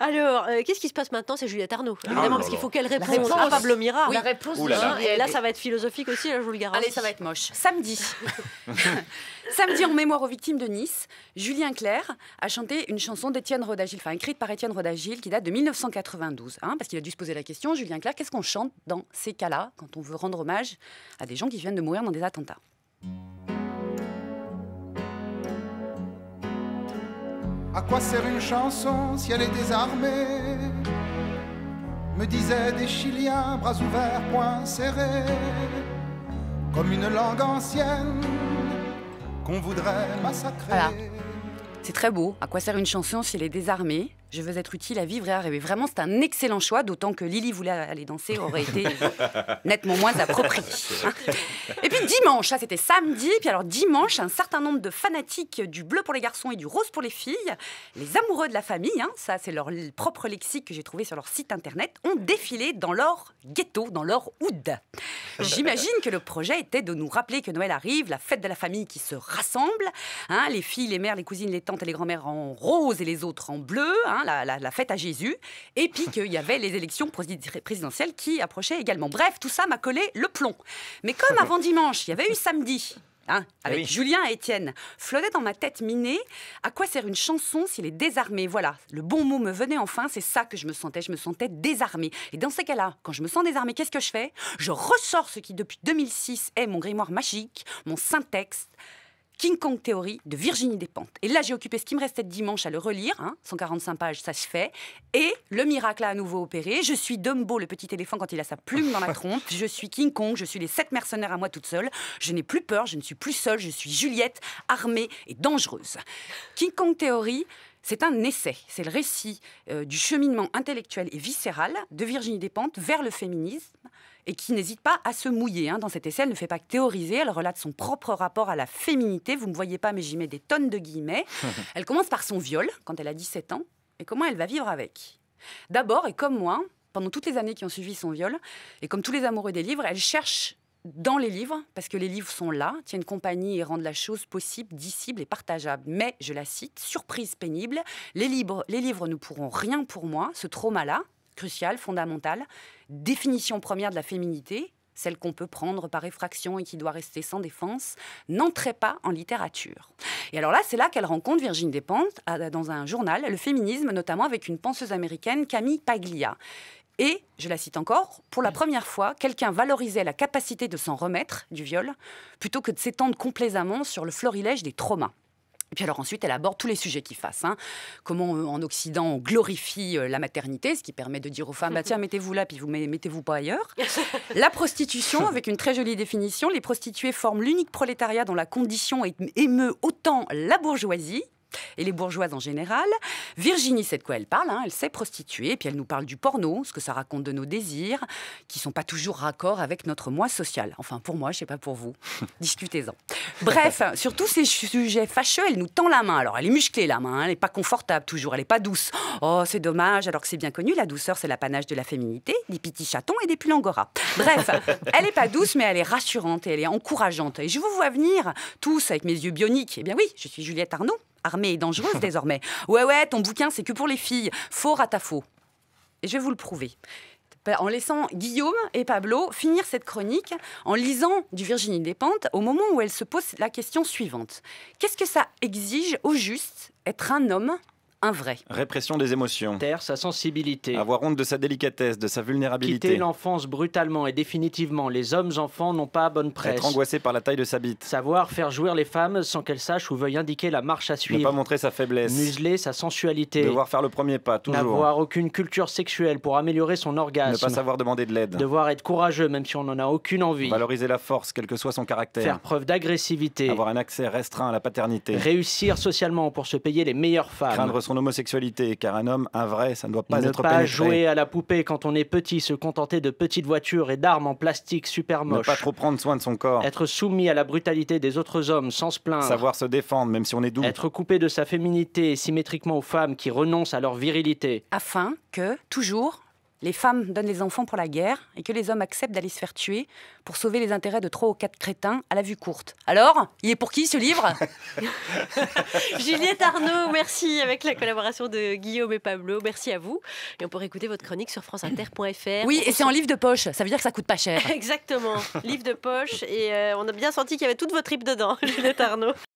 Alors, euh, qu'est-ce qui se passe maintenant C'est Juliette Arnaud, ah, évidemment, oh parce qu'il faut qu'elle réponde à ah, Pablo Mira. La réponse, là, Et là, ça va être philosophique aussi, là, hein, je vous le garantis. Allez, ça va être moche. Samedi. Samedi, en mémoire aux victimes de Nice, Julien Clerc a chanté une chanson d'Étienne Rodagil, enfin écrite par Étienne Rodagil, qui date de 1992, hein, parce qu'il a dû se poser la question, Julien Clerc, qu'est-ce qu'on chante dans ces cas-là, quand on veut rendre hommage à des gens qui viennent de mourir dans des attentats À quoi sert une chanson si elle est désarmée Me disaient des Chiliens, bras ouverts, poings serrés, comme une langue ancienne qu'on voudrait massacrer. C'est très beau. À quoi sert une chanson si elle est désarmée je veux être utile à vivre et à rêver. Vraiment, c'est un excellent choix, d'autant que Lily voulait aller danser aurait été nettement moins approprié. Hein. et puis dimanche, ça c'était samedi. Puis alors dimanche, un certain nombre de fanatiques du bleu pour les garçons et du rose pour les filles, les amoureux de la famille, hein, ça c'est leur propre lexique que j'ai trouvé sur leur site internet, ont défilé dans leur ghetto, dans leur hood. J'imagine que le projet était de nous rappeler que Noël arrive, la fête de la famille qui se rassemble. Hein. les filles, les mères, les cousines, les tantes et les grand-mères en rose et les autres en bleu. Hein, la, fête à Jésus, et puis qu'il y avait les élections présidentielles qui approchaient également. Bref, tout ça m'a collé le plomb. Mais comme ah avant dimanche, il y avait eu samedi, hein, eh avec Julien et Étienne, flottait dans ma tête minée. À quoi sert une chanson s'il est désarmé Voilà, le bon mot me venait enfin, c'est ça que je me sentais. Je me sentais désarmé Et dans ces cas-là, quand je me sens désarmée, qu'est-ce que je fais Je ressors ce qui, depuis 2006, est mon grimoire magique, mon texte, King Kong Theory de Virginie Despentes. Et là, j'ai occupé ce qui me restait de dimanche à le relire, 145 hein. pages, ça se fait. Et le miracle a à nouveau opéré. Je suis Dumbo, le petit éléphant, quand il a sa plume dans la trompe. Je suis King Kong, je suis les sept mercenaires à moi toute seule. Je n'ai plus peur, je ne suis plus seule, je suis Juliette, armée et dangereuse. King Kong Theory, c'est un essai, c'est le récit euh, du cheminement intellectuel et viscéral de Virginie Despentes vers le féminisme et qui n'hésite pas à se mouiller. Hein. Dans cet essai, elle ne fait pas que théoriser, elle relate son propre rapport à la féminité. Vous ne me voyez pas, mais j'y mets des tonnes de guillemets. elle commence par son viol, quand elle a 17 ans, et comment elle va vivre avec. D'abord, et comme moi, pendant toutes les années qui ont suivi son viol, et comme tous les amoureux des livres, elle cherche dans les livres, parce que les livres sont là, tiennent compagnie et rendent la chose possible, dissible et partageable. Mais, je la cite, surprise pénible, les livres, les livres ne pourront rien pour moi, ce trauma-là, crucial, fondamental, définition première de la féminité, celle qu'on peut prendre par effraction et qui doit rester sans défense, n'entrait pas en littérature. Et alors là, c'est là qu'elle rencontre Virginie Despentes dans un journal, le féminisme, notamment avec une penseuse américaine, Camille Paglia, et, je la cite encore, pour la mm. première fois, quelqu'un valorisait la capacité de s'en remettre du viol plutôt que de s'étendre complaisamment sur le florilège des traumas. Et puis alors ensuite, elle aborde tous les sujets qui fassent. Hein. Comment euh, en Occident on glorifie euh, la maternité, ce qui permet de dire aux femmes, bah, tiens, mettez-vous là, puis vous mettez-vous pas ailleurs. la prostitution, avec une très jolie définition, les prostituées forment l'unique prolétariat dont la condition émeut autant la bourgeoisie et les bourgeoises en général. Virginie sait de quoi elle parle, hein, elle sait prostituée et puis elle nous parle du porno, ce que ça raconte de nos désirs, qui sont pas toujours raccords avec notre moi social. Enfin, pour moi, je sais pas pour vous. Discutez-en. Bref, sur tous ces sujets fâcheux, elle nous tend la main. Alors, elle est musclée, la main, hein, elle n'est pas confortable toujours, elle n'est pas douce. Oh, c'est dommage, alors que c'est bien connu, la douceur, c'est l'apanage de la féminité, des petits chatons et des pulangoras. Bref, elle n'est pas douce, mais elle est rassurante et elle est encourageante. Et je vous vois venir, tous, avec mes yeux bioniques. Eh bien oui, je suis Juliette Arnaud armée et dangereuse désormais. Ouais, ouais, ton bouquin, c'est que pour les filles. Faux, ratafaux. Et je vais vous le prouver bah, en laissant Guillaume et Pablo finir cette chronique en lisant du Virginie Despentes au moment où elle se pose la question suivante. Qu'est-ce que ça exige au juste être un homme un vrai. Répression des émotions. Terre sa sensibilité. Avoir honte de sa délicatesse, de sa vulnérabilité. Quitter l'enfance brutalement et définitivement. Les hommes enfants n'ont pas bonne presse. Être angoissé par la taille de sa bite. Savoir faire jouir les femmes sans qu'elles sachent ou veuillent indiquer la marche à suivre. Ne pas montrer sa faiblesse. Museler sa sensualité. Devoir faire le premier pas, toujours. N'avoir aucune culture sexuelle pour améliorer son orgasme. Ne pas savoir demander de l'aide. Devoir être courageux même si on n'en a aucune envie. Valoriser la force, quel que soit son caractère. Faire preuve d'agressivité. Avoir un accès restreint à la paternité. Réussir socialement pour se payer les meilleures femmes son homosexualité, car un homme, un vrai, ça ne doit pas ne être pas jouer à la poupée quand on est petit, se contenter de petites voitures et d'armes en plastique super moches. Ne pas trop prendre soin de son corps. Être soumis à la brutalité des autres hommes sans se plaindre. Savoir se défendre, même si on est doux. Être coupé de sa féminité symétriquement aux femmes qui renoncent à leur virilité. Afin que, toujours, les femmes donnent les enfants pour la guerre et que les hommes acceptent d'aller se faire tuer pour sauver les intérêts de trois ou quatre crétins à la vue courte. Alors, il est pour qui ce livre Juliette Arnaud, merci avec la collaboration de Guillaume et Pablo. Merci à vous. Et on pourrait écouter votre chronique sur franceinter.fr. Oui, et c'est en livre de poche. Ça veut dire que ça coûte pas cher. Exactement. Livre de poche. Et euh, on a bien senti qu'il y avait toutes votre tripes dedans, Juliette Arnaud.